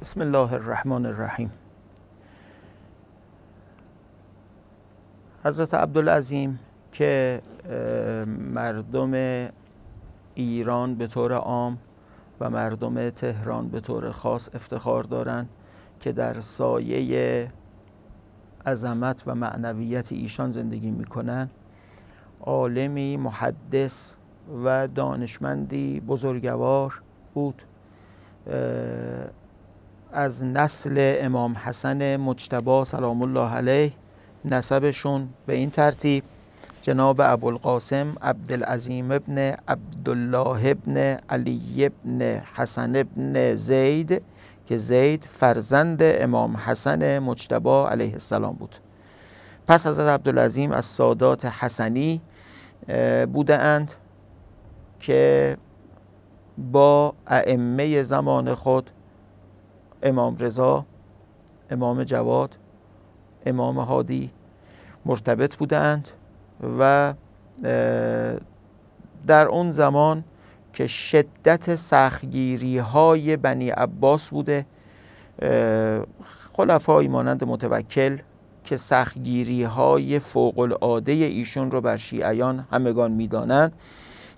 بسم الله الرحمن الرحیم حضرت عبدالعظیم که مردم ایران به طور عام و مردم تهران به طور خاص افتخار دارند که در سایه عظمت و معنویت ایشان زندگی کنند. عالمی محدث و دانشمندی بزرگوار بود از نسل امام حسن مجتبا سلام الله علیه نسبشون به این ترتیب جناب ابوالقاسم عبدالعظیم ابن عبدالله ابن علی ابن حسن ابن زید که زید فرزند امام حسن مجتبا علیه السلام بود پس حضرت عبدالعظیم از سادات حسنی بودند که با ائمه زمان خود امام رضا امام جواد امام هادی مرتبط بودند و در اون زمان که شدت سخگیری های بنی عباس بوده خلفایی مانند متوکل که سخگیری های فوق العاده ایشون رو بر شیعیان همگان میدانند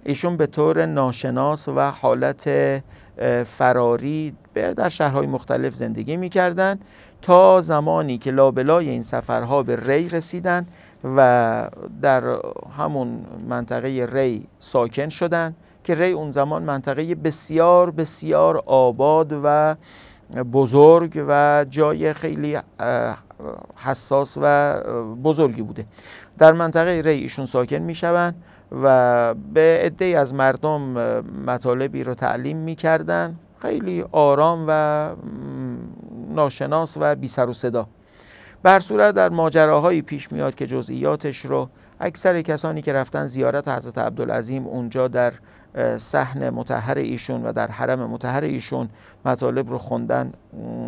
ایشون به طور ناشناس و حالت فراری در شهرهای مختلف زندگی می کردن تا زمانی که لابلای این سفرها به ری رسیدن و در همون منطقه ری ساکن شدند که ری اون زمان منطقه بسیار بسیار آباد و بزرگ و جای خیلی حساس و بزرگی بوده در منطقه ری ایشون ساکن می شوند و به عده از مردم مطالبی رو تعلیم می کردن خیلی آرام و ناشناس و بی سر و صدا بر صورت در ماجراهایی پیش میاد که جزئیاتش رو اکثر کسانی که رفتن زیارت حضرت عبدالعظیم اونجا در صحن متحر ایشون و در حرم متحر ایشون مطالب رو خوندن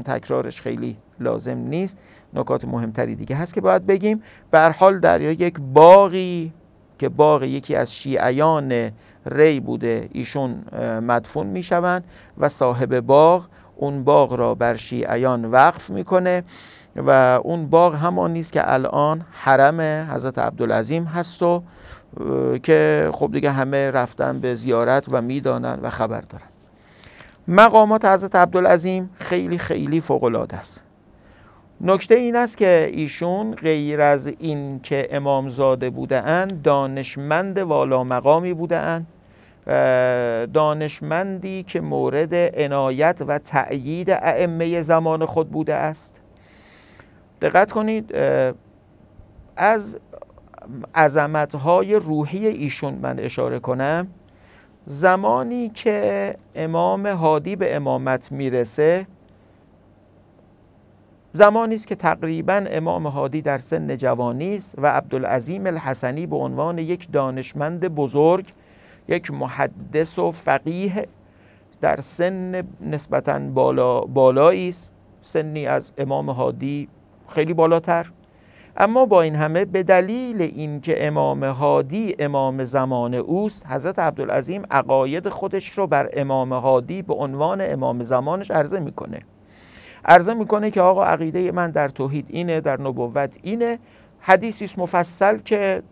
تکرارش خیلی لازم نیست نکات مهمتری دیگه هست که باید بگیم به حال در یک باقی که باغ یکی از شیعیان ری بوده ایشون مدفون میشوند و صاحب باغ اون باغ را بر شیعیان وقف میکنه و اون باغ همان نیست که الان حرم حضرت عبدالعظیم هست و که خب دیگه همه رفتن به زیارت و میدانن و خبر دارن مقامات حضرت عبدالعظیم خیلی خیلی فوق العاده است نکته این است که ایشون غیر از این که امامزاده اند دانشمند والا مقامی اند دانشمندی که مورد عنایت و تأیید ائمه زمان خود بوده است دقت کنید از های روحی ایشون من اشاره کنم زمانی که امام هادی به امامت میرسه زمانی است که تقریبا امام هادی در سن جوانی است و عبدالعظیم الحسنی به عنوان یک دانشمند بزرگ یک محدث و فقیه در سن نسبتا بالا بالایی است سنی از امام هادی خیلی بالاتر اما با این همه به دلیل اینکه امام هادی امام زمان اوست حضرت عبدالعظیم عقاید خودش رو بر امام هادی به عنوان امام زمانش عرضه میکنه عرضه میکنه که آقا عقیده من در توحید اینه در نبوت اینه حدیثی مفصل که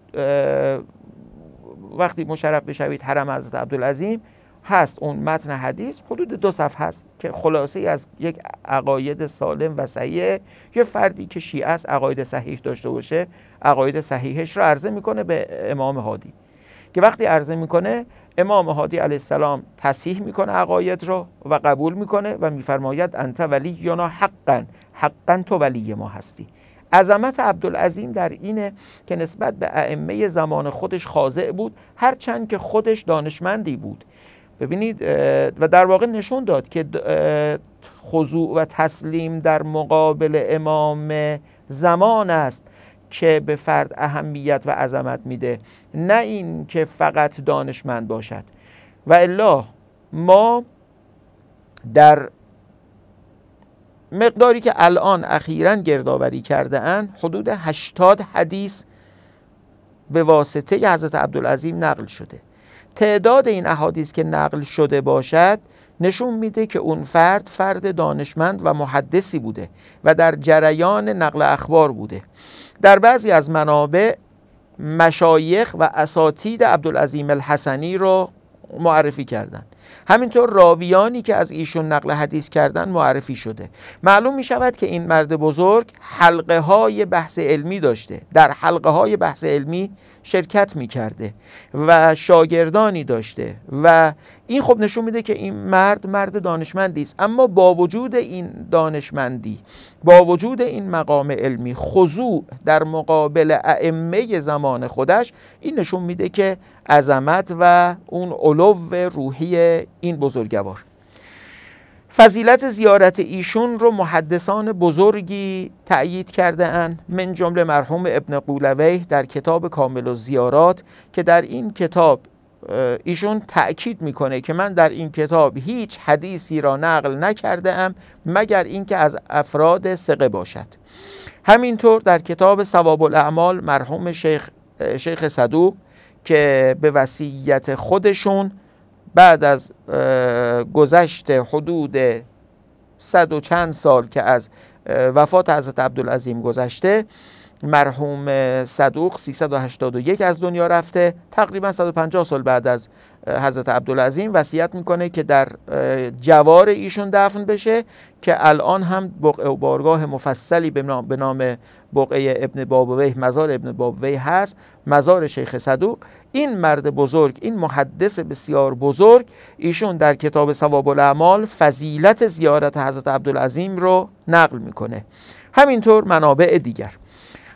وقتی مشرف بشوید حرم از عبدالعظیم هست اون متن حدیث حدود دو صفحه هست که خلاصه ای از یک عقاید سالم و صحیح یه فردی که شیعه است عقاید صحیح داشته باشه عقاید صحیحش رو عرضه میکنه به امام هادی که وقتی عرضه میکنه امام هادی علیه السلام تصحیح میکنه عقاید رو و قبول میکنه و میفرماید انت ولی یا حقا حقا تو ولی ما هستی عظمت عبدالعظیم در اینه که نسبت به ائمه زمان خودش خاضع بود هرچند که خودش دانشمندی بود ببینید و در واقع نشون داد که خضوع و تسلیم در مقابل امام زمان است که به فرد اهمیت و عظمت میده نه این که فقط دانشمند باشد و الا ما در مقداری که الان اخیرا گردآوری کرده اند حدود 80 حدیث به واسطه ی حضرت عبدالعظیم نقل شده تعداد این احادیث که نقل شده باشد نشون میده که اون فرد فرد دانشمند و محدثی بوده و در جریان نقل اخبار بوده در بعضی از منابع مشایخ و اساتید عبدالعظیم الحسنی را معرفی کردند همینطور راویانی که از ایشون نقل حدیث کردن معرفی شده معلوم می شود که این مرد بزرگ حلقه های بحث علمی داشته در حلقه های بحث علمی شرکت کرده و شاگردانی داشته و این خب نشون میده که این مرد مرد دانشمندی است اما با وجود این دانشمندی با وجود این مقام علمی خضوع در مقابل ائمه زمان خودش این نشون میده که عظمت و اون علو روحی این بزرگوار فضیلت زیارت ایشون رو محدثان بزرگی تأیید کرده اند من جمله مرحوم ابن قولویه در کتاب کامل و زیارات که در این کتاب ایشون تأکید میکنه که من در این کتاب هیچ حدیثی را نقل نکرده ام مگر اینکه از افراد ثقه باشد همینطور در کتاب ثواب الاعمال مرحوم شیخ شیخ صدوق که به وسیعیت خودشون بعد از گذشت حدود صد و چند سال که از وفات حضرت عبدالعظیم گذشته مرحوم صدوق 381 از دنیا رفته تقریبا 150 سال بعد از حضرت عبدالعظیم وصیت میکنه که در جوار ایشون دفن بشه که الان هم بقعه و بارگاه مفصلی به نام بقعه ابن بابوی مزار ابن بابوی هست مزار شیخ صدوق این مرد بزرگ این محدث بسیار بزرگ ایشون در کتاب ثواب الاعمال فضیلت زیارت حضرت عبدالعظیم رو نقل میکنه همینطور منابع دیگر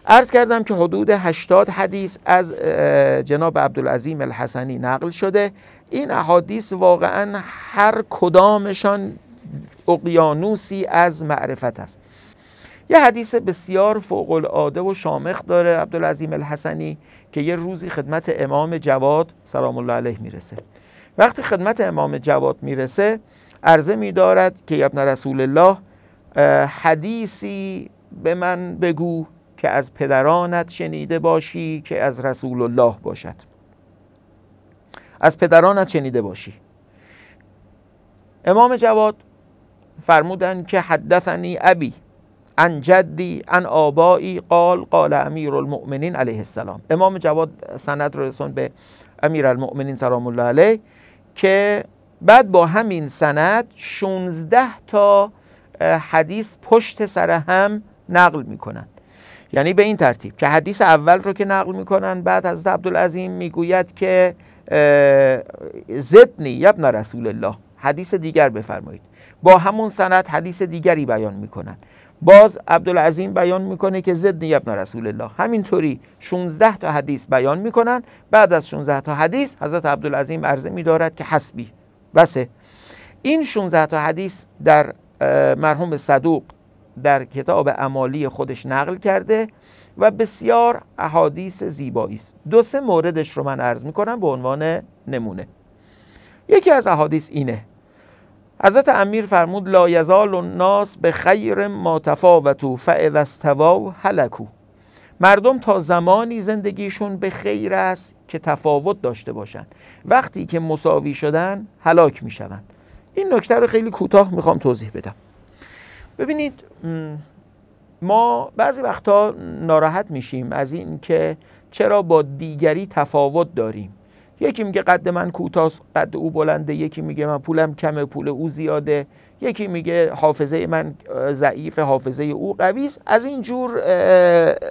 عرض کردم که حدود 80 حدیث از جناب عبدالعظیم الحسنی نقل شده این احادیث واقعا هر کدامشان اقیانوسی از معرفت است یه حدیث بسیار فوق العاده و شامخ داره عبدالعظیم الحسنی که یه روزی خدمت امام جواد سلام الله علیه میرسه وقتی خدمت امام جواد میرسه عرضه میدارد که ابن رسول الله حدیثی به من بگو که از پدرانت شنیده باشی که از رسول الله باشد از پدرانت شنیده باشی امام جواد فرمودن که حدثنی ابی ان جدی ان آبایی قال قال امیر المؤمنین علیه السلام امام جواد سند رو رسون به امیر المؤمنین سلام الله علیه که بعد با همین سند 16 تا حدیث پشت سر هم نقل میکنن یعنی به این ترتیب که حدیث اول رو که نقل میکنن بعد از عبدالعظیم میگوید که زدنی یبن رسول الله حدیث دیگر بفرمایید با همون سند حدیث دیگری بیان میکنن باز عبدالعظیم بیان میکنه که زد ابن رسول الله همینطوری 16 تا حدیث بیان میکنن بعد از 16 تا حدیث حضرت عبدالعظیم عرضه میدارد که حسبی بسه این 16 تا حدیث در مرحوم صدوق در کتاب امالی خودش نقل کرده و بسیار احادیث زیبایی است دو سه موردش رو من عرض میکنم به عنوان نمونه یکی از احادیث اینه حضرت امیر فرمود لا یزال الناس به خیر ما تفاوتو فاذا و هلکو مردم تا زمانی زندگیشون به خیر است که تفاوت داشته باشند وقتی که مساوی شدن هلاک میشوند این نکته رو خیلی کوتاه میخوام توضیح بدم ببینید ما بعضی وقتها ناراحت میشیم از این که چرا با دیگری تفاوت داریم یکی میگه قد من کوتاست قد او بلنده یکی میگه من پولم کمه پول او زیاده یکی میگه حافظه من ضعیف حافظه او قوی از این جور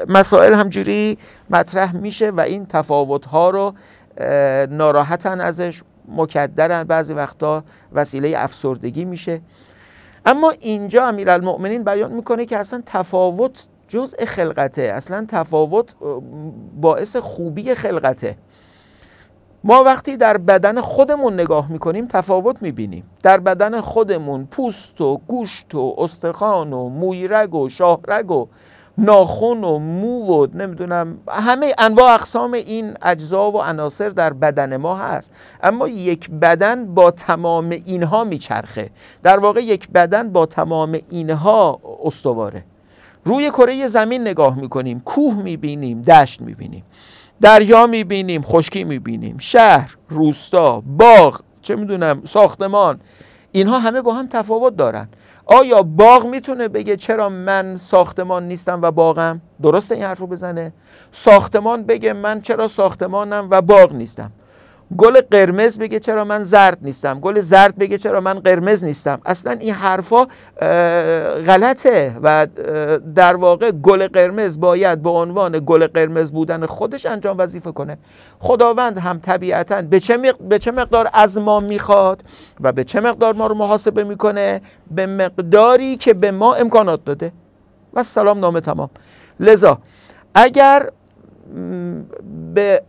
مسائل همجوری مطرح میشه و این تفاوت ها رو ناراحتن ازش مکدرن بعضی وقتا وسیله افسردگی میشه اما اینجا امیرالمؤمنین بیان میکنه که اصلا تفاوت جزء خلقته اصلا تفاوت باعث خوبی خلقته ما وقتی در بدن خودمون نگاه میکنیم تفاوت میبینیم در بدن خودمون پوست و گوشت و استخوان و مویرگ و شاهرگ و ناخون و مو و نمیدونم همه انواع اقسام این اجزا و عناصر در بدن ما هست اما یک بدن با تمام اینها میچرخه در واقع یک بدن با تمام اینها استواره روی کره زمین نگاه میکنیم کوه میبینیم دشت میبینیم دریا میبینیم خشکی میبینیم شهر روستا باغ چه میدونم ساختمان اینها همه با هم تفاوت دارن آیا باغ میتونه بگه چرا من ساختمان نیستم و باغم درست این حرف رو بزنه ساختمان بگه من چرا ساختمانم و باغ نیستم گل قرمز بگه چرا من زرد نیستم گل زرد بگه چرا من قرمز نیستم اصلا این حرفا غلطه و در واقع گل قرمز باید به با عنوان گل قرمز بودن خودش انجام وظیفه کنه خداوند هم طبیعتا به چه, به چه مقدار از ما میخواد و به چه مقدار ما رو محاسبه میکنه به مقداری که به ما امکانات داده و سلام نامه تمام لذا اگر به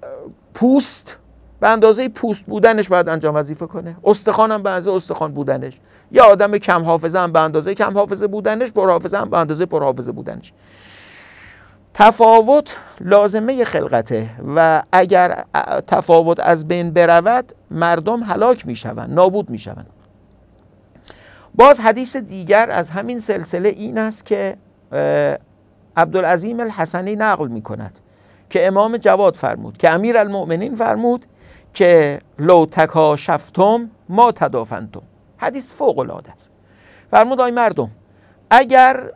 پوست به اندازه پوست بودنش باید انجام وظیفه کنه استخوان هم به اندازه استخوان بودنش یا آدم کم حافظه هم به اندازه کم حافظه بودنش حافظه هم به اندازه حافظه بودنش تفاوت لازمه خلقته و اگر تفاوت از بین برود مردم هلاک میشوند نابود میشوند باز حدیث دیگر از همین سلسله این است که عبدالعظیم الحسنی نقل می کند که امام جواد فرمود که امیر المؤمنین فرمود که لو شفتم ما تدافنتم حدیث فوق العاده است فرمود آی مردم اگر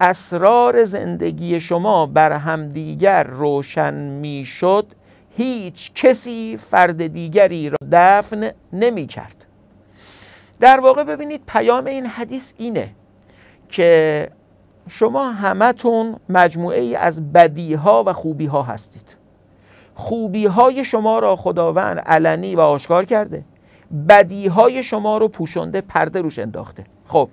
اسرار زندگی شما بر همدیگر روشن میشد هیچ کسی فرد دیگری را دفن نمی کرد در واقع ببینید پیام این حدیث اینه که شما همتون مجموعه ای از بدیها و خوبیها هستید خوبی های شما را خداوند علنی و آشکار کرده بدی های شما رو پوشنده پرده روش انداخته خب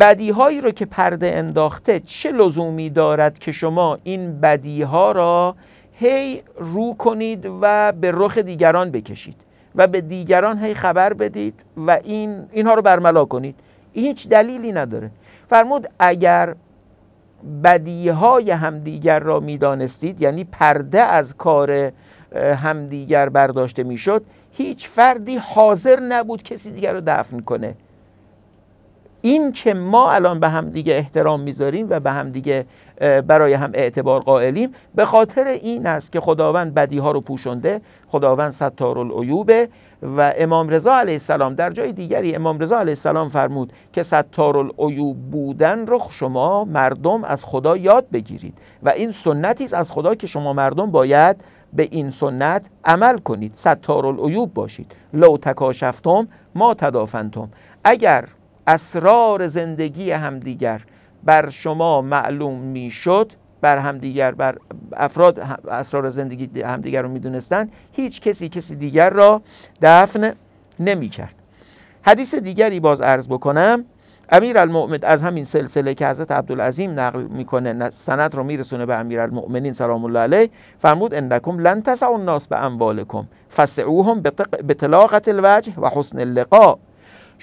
بدی هایی رو که پرده انداخته چه لزومی دارد که شما این بدی ها را هی رو کنید و به رخ دیگران بکشید و به دیگران هی خبر بدید و این اینها رو برملا کنید هیچ دلیلی نداره فرمود اگر بدیهای همدیگر را میدانستید یعنی پرده از کار همدیگر برداشته میشد هیچ فردی حاضر نبود کسی دیگر رو دفن کنه این که ما الان به هم دیگه احترام میذاریم و به هم دیگه برای هم اعتبار قائلیم به خاطر این است که خداوند بدی ها رو پوشنده خداوند ستارالعیوبه و امام رضا علیه السلام در جای دیگری امام رضا علیه السلام فرمود که ستارالعیوب بودن رو شما مردم از خدا یاد بگیرید و این سنتی است از خدا که شما مردم باید به این سنت عمل کنید ستارالعیوب باشید لو تکاشفتم ما تدافنتم اگر اسرار زندگی همدیگر بر شما معلوم میشد بر همدیگر بر افراد اسرار زندگی همدیگر رو دونستن هیچ کسی کسی دیگر را دفن کرد حدیث دیگری باز عرض بکنم امیر المؤمن از همین سلسله که حضرت عبدالعظیم نقل میکنه سند رو میرسونه به امیر المؤمنین سلام الله علیه فرمود انکم لن تسعوا الناس به اموالکم فسعوهم طلاقت الوجه و حسن اللقاء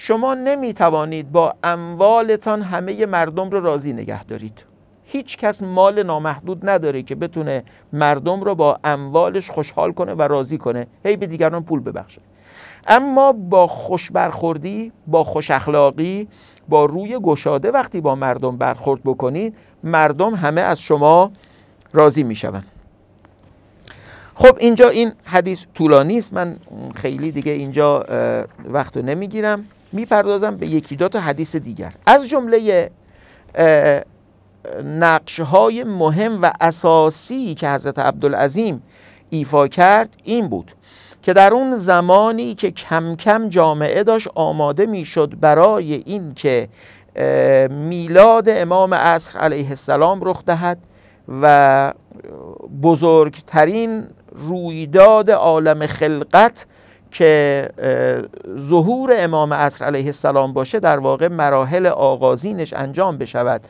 شما نمی توانید با اموالتان همه مردم رو راضی نگه دارید هیچ کس مال نامحدود نداره که بتونه مردم رو با اموالش خوشحال کنه و راضی کنه هی به دیگران پول ببخشه اما با خوش برخوردی با خوش اخلاقی با روی گشاده وقتی با مردم برخورد بکنید مردم همه از شما راضی میشوند خب اینجا این حدیث طولانی است من خیلی دیگه اینجا وقت رو نمیگیرم میپردازم به یکی دو تا حدیث دیگر از جمله نقش های مهم و اساسی که حضرت عبدالعظیم ایفا کرد این بود که در اون زمانی که کم کم جامعه داشت آماده میشد برای این که میلاد امام عصر علیه السلام رخ دهد و بزرگترین رویداد عالم خلقت که ظهور امام عصر علیه السلام باشه در واقع مراحل آغازینش انجام بشود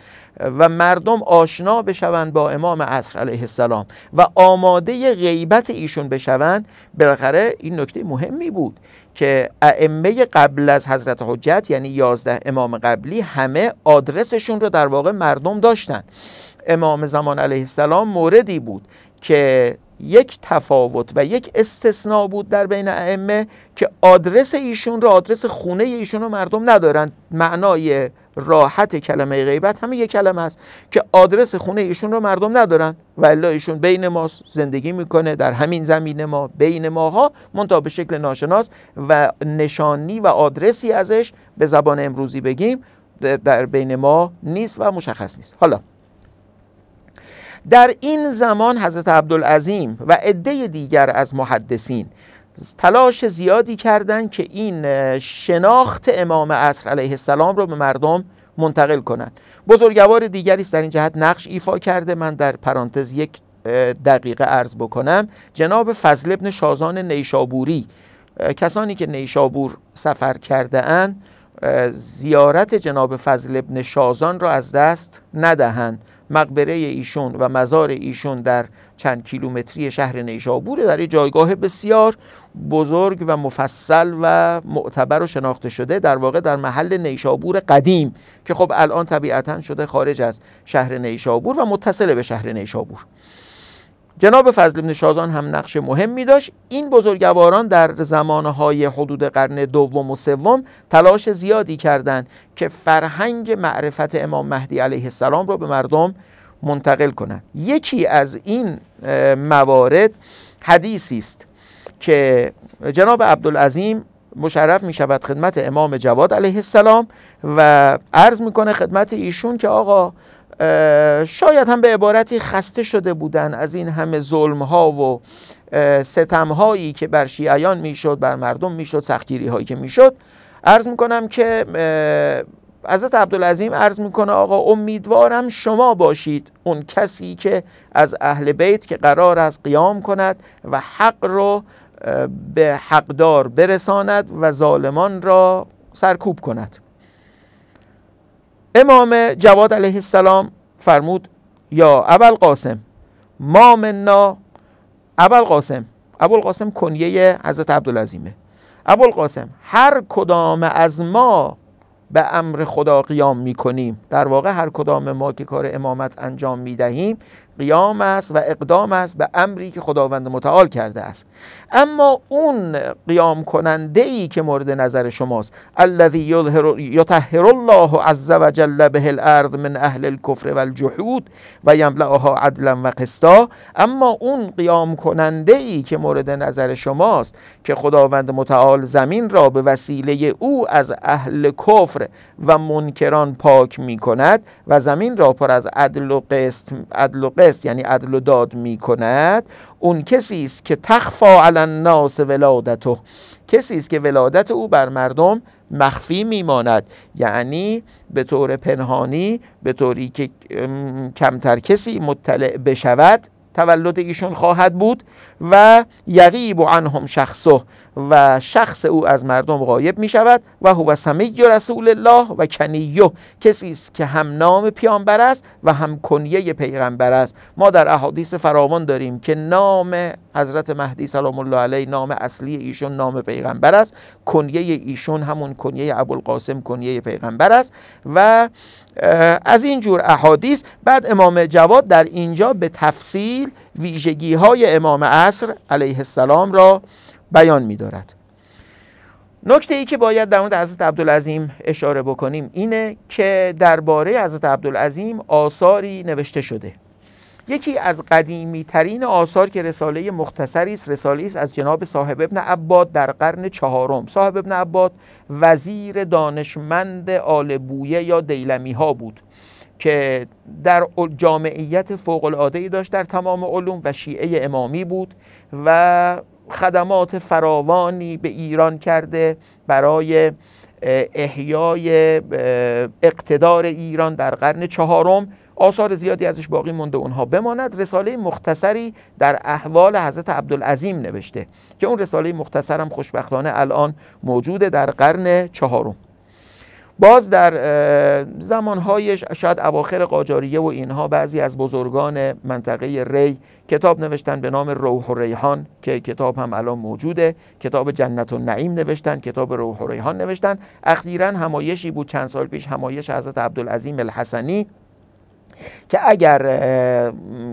و مردم آشنا بشوند با امام عصر علیه السلام و آماده غیبت ایشون بشوند بالاخره این نکته مهمی بود که ائمه قبل از حضرت حجت یعنی یازده امام قبلی همه آدرسشون رو در واقع مردم داشتن امام زمان علیه السلام موردی بود که یک تفاوت و یک استثناء بود در بین ائمه که آدرس ایشون رو آدرس خونه ایشون رو مردم ندارن معنای راحت کلمه غیبت همه یک کلمه است که آدرس خونه ایشون رو مردم ندارن و ایشون بین ما زندگی میکنه در همین زمین ما بین ماها منتها به شکل ناشناس و نشانی و آدرسی ازش به زبان امروزی بگیم در بین ما نیست و مشخص نیست حالا در این زمان حضرت عبدالعظیم و عده دیگر از محدثین تلاش زیادی کردند که این شناخت امام عصر علیه السلام رو به مردم منتقل کنند بزرگوار دیگری است در این جهت نقش ایفا کرده من در پرانتز یک دقیقه عرض بکنم جناب فضل ابن شازان نیشابوری کسانی که نیشابور سفر کرده اند زیارت جناب فضل ابن شازان را از دست ندهند مقبره ایشون و مزار ایشون در چند کیلومتری شهر نیشابوره در جایگاه بسیار بزرگ و مفصل و معتبر و شناخته شده در واقع در محل نیشابور قدیم که خب الان طبیعتا شده خارج از شهر نیشابور و متصل به شهر نیشابور جناب فضل ابن شازان هم نقش می داشت این بزرگواران در زمانهای حدود قرن دوم و سوم تلاش زیادی کردند که فرهنگ معرفت امام مهدی علیه السلام را به مردم منتقل کنند یکی از این موارد حدیثی است که جناب عبدالعظیم مشرف می شود خدمت امام جواد علیه السلام و عرض میکنه خدمت ایشون که آقا شاید هم به عبارتی خسته شده بودن از این همه ظلم ها و ستم هایی که بر شیعیان میشد بر مردم میشد سختگیری هایی که میشد عرض میکنم که حضرت عبدالعظیم عرض میکنه آقا امیدوارم شما باشید اون کسی که از اهل بیت که قرار است قیام کند و حق رو به حقدار برساند و ظالمان را سرکوب کند امام جواد علیه السلام فرمود یا اول قاسم ما منا اول قاسم اول قاسم کنیه حضرت عبدالعظیمه اول قاسم هر کدام از ما به امر خدا قیام می کنیم در واقع هر کدام ما که کار امامت انجام می دهیم قیام است و اقدام است به امری که خداوند متعال کرده است اما اون قیام کننده ای که مورد نظر شماست الذی یطهر الله عز وجل به الارض من اهل الكفر والجحود و یملعها عدلا و قسطا اما اون قیام کننده ای که مورد نظر شماست که خداوند متعال زمین را به وسیله او از اهل کفر و منکران پاک می کند و زمین را پر از عدل و عدل و قسط یعنی عدل و داد می کند اون کسی است که تخفا علی ناس ولادته کسی است که ولادت او بر مردم مخفی میماند یعنی به طور پنهانی به طوری که کمتر کسی مطلع بشود تولد ایشون خواهد بود و یقیب و عنهم شخصه و شخص او از مردم غایب می شود و هو سمی رسول الله و کنیه کسی است که هم نام پیامبر است و هم کنیه پیغمبر است ما در احادیث فراوان داریم که نام حضرت مهدی سلام الله علیه نام اصلی ایشون نام پیغمبر است کنیه ایشون همون کنیه ابوالقاسم کنیه پیغمبر است و از این جور احادیث بعد امام جواد در اینجا به تفصیل ویژگی های امام عصر علیه السلام را بیان دارد نکته ای که باید در مورد حضرت عبدالعظیم اشاره بکنیم اینه که درباره حضرت عبدالعظیم آثاری نوشته شده یکی از قدیمی ترین آثار که رساله مختصری است رساله است از جناب صاحب ابن عباد در قرن چهارم صاحب ابن عباد وزیر دانشمند آل بویه یا دیلمی ها بود که در جامعیت فوق العاده ای داشت در تمام علوم و شیعه امامی بود و خدمات فراوانی به ایران کرده برای احیای اقتدار ایران در قرن چهارم آثار زیادی ازش باقی مونده اونها بماند رساله مختصری در احوال حضرت عبدالعظیم نوشته که اون رساله مختصرم خوشبختانه الان موجوده در قرن چهارم باز در زمانهایش شاید اواخر قاجاریه و اینها بعضی از بزرگان منطقه ری کتاب نوشتن به نام روح و ریحان که کتاب هم الان موجوده کتاب جنت و نعیم نوشتن کتاب روح و ریحان نوشتن اخیرا همایشی بود چند سال پیش همایش حضرت عبدالعظیم الحسنی که اگر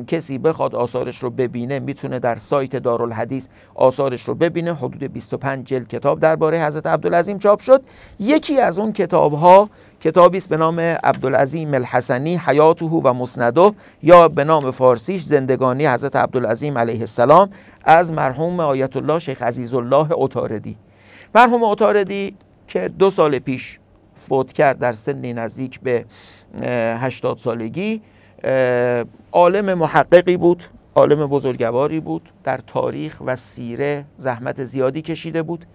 کسی بخواد آثارش رو ببینه میتونه در سایت دارالحدیث آثارش رو ببینه حدود 25 جلد کتاب درباره حضرت عبدالعظیم چاپ شد یکی از اون کتاب ها کتابی است به نام عبدالعظیم الحسنی حیاته و مسنده یا به نام فارسیش زندگانی حضرت عبدالعظیم علیه السلام از مرحوم آیت الله شیخ عزیز الله اتاردی مرحوم اتاردی که دو سال پیش فوت کرد در سنی نزدیک به هشتاد سالگی عالم محققی بود عالم بزرگواری بود در تاریخ و سیره زحمت زیادی کشیده بود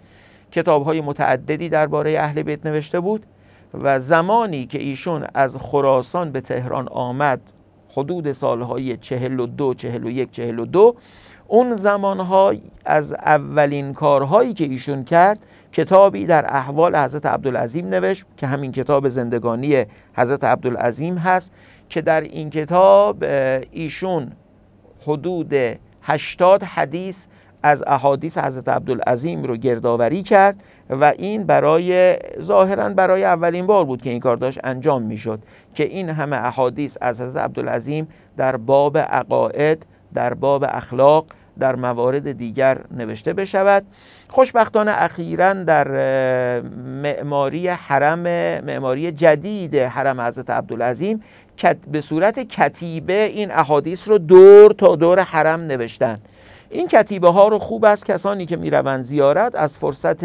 کتاب های متعددی درباره اهل بیت نوشته بود و زمانی که ایشون از خراسان به تهران آمد حدود سالهای 42 41 42 اون زمانها از اولین کارهایی که ایشون کرد کتابی در احوال حضرت عبدالعظیم نوشت که همین کتاب زندگانی حضرت عبدالعظیم هست که در این کتاب ایشون حدود 80 حدیث از احادیث حضرت عبدالعظیم رو گردآوری کرد و این برای ظاهرا برای اولین بار بود که این کار داشت انجام میشد که این همه احادیث از حضرت عبدالعظیم در باب عقاید در باب اخلاق در موارد دیگر نوشته بشود خوشبختانه اخیرا در معماری حرم معماری جدید حرم حضرت عبدالعظیم به صورت کتیبه این احادیث رو دور تا دور حرم نوشتن این کتیبه ها رو خوب از کسانی که میروند زیارت از فرصت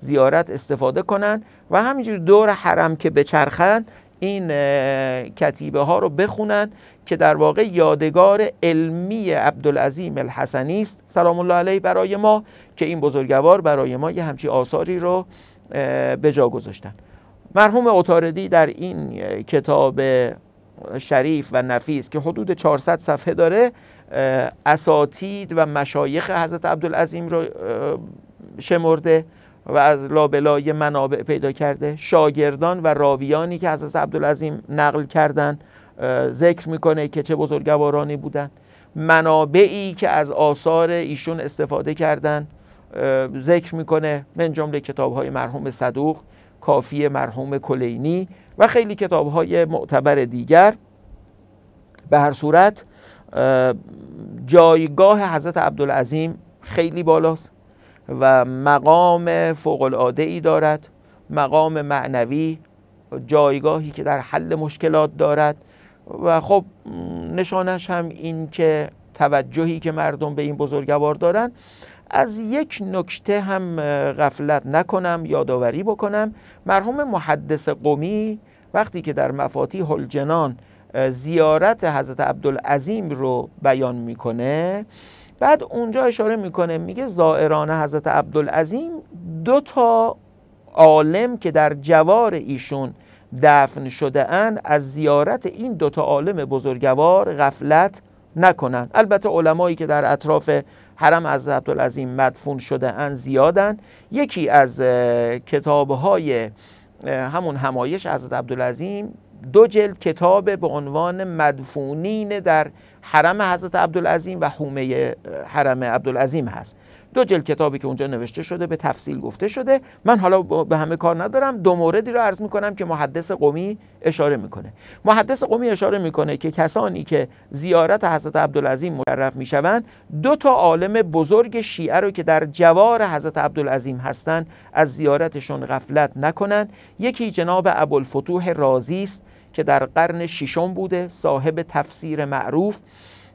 زیارت استفاده کنند و همینجور دور حرم که بچرخند این کتیبه ها رو بخونن که در واقع یادگار علمی عبدالعظیم الحسنی است سلام الله علیه برای ما که این بزرگوار برای ما یه همچی آثاری رو به جا گذاشتن مرحوم اتاردی در این کتاب شریف و نفیس که حدود 400 صفحه داره اساتید و مشایخ حضرت عبدالعظیم رو شمرده و از لابلای منابع پیدا کرده شاگردان و راویانی که حضرت عبدالعظیم نقل کردن ذکر میکنه که چه بزرگوارانی بودن منابعی که از آثار ایشون استفاده کردن ذکر میکنه من جمله کتاب های مرحوم صدوق کافی مرحوم کلینی و خیلی کتاب های معتبر دیگر به هر صورت جایگاه حضرت عبدالعظیم خیلی بالاست و مقام فوق العاده ای دارد مقام معنوی جایگاهی که در حل مشکلات دارد و خب نشانش هم این که توجهی که مردم به این بزرگوار دارند از یک نکته هم غفلت نکنم یادآوری بکنم مرحوم محدث قومی وقتی که در مفاتیح الجنان زیارت حضرت عبدالعظیم رو بیان میکنه بعد اونجا اشاره میکنه میگه زائران حضرت عبدالعظیم دو تا عالم که در جوار ایشون دفن شده اند از زیارت این دو تا عالم بزرگوار غفلت نکنند البته علمایی که در اطراف حرم از عبدالعظیم مدفون شده اند زیادن یکی از کتابهای همون همایش حضرت عبدالعظیم دو جلد کتاب به عنوان مدفونین در حرم حضرت عبدالعظیم و حومه حرم عبدالعظیم هست دو جلد کتابی که اونجا نوشته شده به تفصیل گفته شده من حالا به همه کار ندارم دو موردی رو عرض میکنم که محدث قومی اشاره میکنه محدث قومی اشاره میکنه که کسانی که زیارت حضرت عبدالعظیم مشرف میشوند دو تا عالم بزرگ شیعه رو که در جوار حضرت عبدالعظیم هستند از زیارتشون غفلت نکنند یکی جناب ابوالفتوح رازی است که در قرن ششم بوده صاحب تفسیر معروف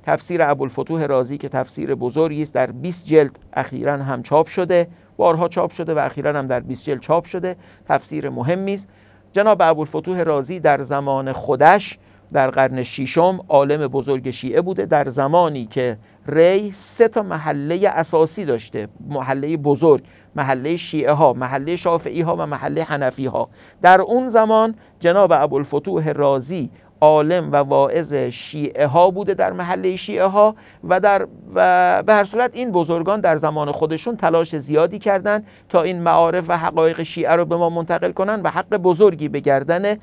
تفسیر ابوالفتوح رازی که تفسیر بزرگی است در 20 جلد اخیرا هم چاپ شده بارها چاپ شده و اخیرا هم در 20 جلد چاپ شده تفسیر مهمی است جناب ابوالفتوح رازی در زمان خودش در قرن ششم عالم بزرگ شیعه بوده در زمانی که ری سه تا محله اساسی داشته محله بزرگ محله شیعه ها محله شافعی ها و محله حنفی ها در اون زمان جناب ابوالفتوح رازی عالم و واعظ شیعه ها بوده در محله شیعه ها و در و به هر صورت این بزرگان در زمان خودشون تلاش زیادی کردند تا این معارف و حقایق شیعه رو به ما منتقل کنن و حق بزرگی به گردن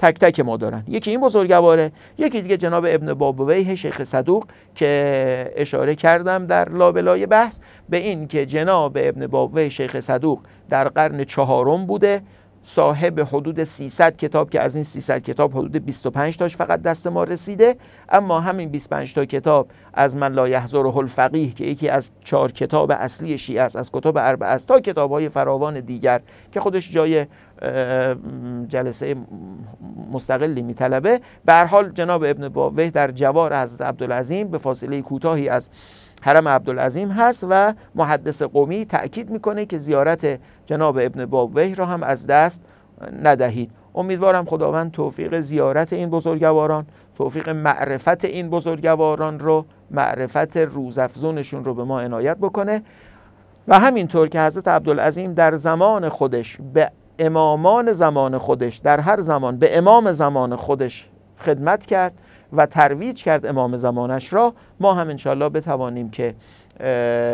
تک تک ما دارن یکی این بزرگواره یکی دیگه جناب ابن بابویه شیخ صدوق که اشاره کردم در لابلای بحث به این که جناب ابن بابویه شیخ صدوق در قرن چهارم بوده صاحب حدود 300 کتاب که از این 300 کتاب حدود 25 تاش فقط دست ما رسیده اما همین 25 تا کتاب از من لا و الفقیه که یکی از چهار کتاب اصلی شیعه است از کتاب اربعه است تا کتاب های فراوان دیگر که خودش جای جلسه مستقلی میطلبه به حال جناب ابن باوه در جوار از عبدالعظیم به فاصله کوتاهی از حرم عبدالعظیم هست و محدث قومی تأکید میکنه که زیارت جناب ابن باوی را هم از دست ندهید امیدوارم خداوند توفیق زیارت این بزرگواران توفیق معرفت این بزرگواران رو معرفت روزافزونشون رو به ما عنایت بکنه و همینطور که حضرت عبدالعظیم در زمان خودش به امامان زمان خودش در هر زمان به امام زمان خودش خدمت کرد و ترویج کرد امام زمانش را ما هم انشاءالله بتوانیم که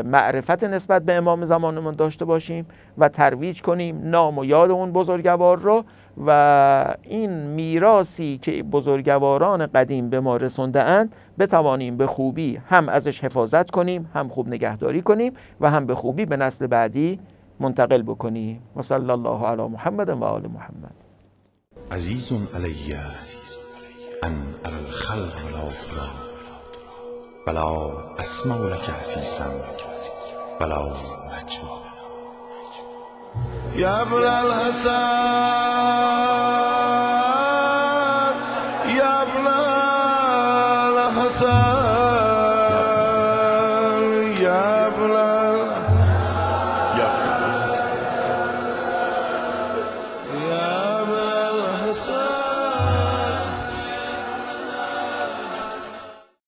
معرفت نسبت به امام زمانمون داشته باشیم و ترویج کنیم نام و یاد اون بزرگوار را و این میراسی که بزرگواران قدیم به ما رسنده اند بتوانیم به خوبی هم ازش حفاظت کنیم هم خوب نگهداری کنیم و هم به خوبی به نسل بعدی منتقل بکنیم و صلی الله علی محمد و آل محمد عزیز علیه ان اری الخلق ولا تری ولا اسمع لک حسیسم بلا مجمع یا ابن الحسن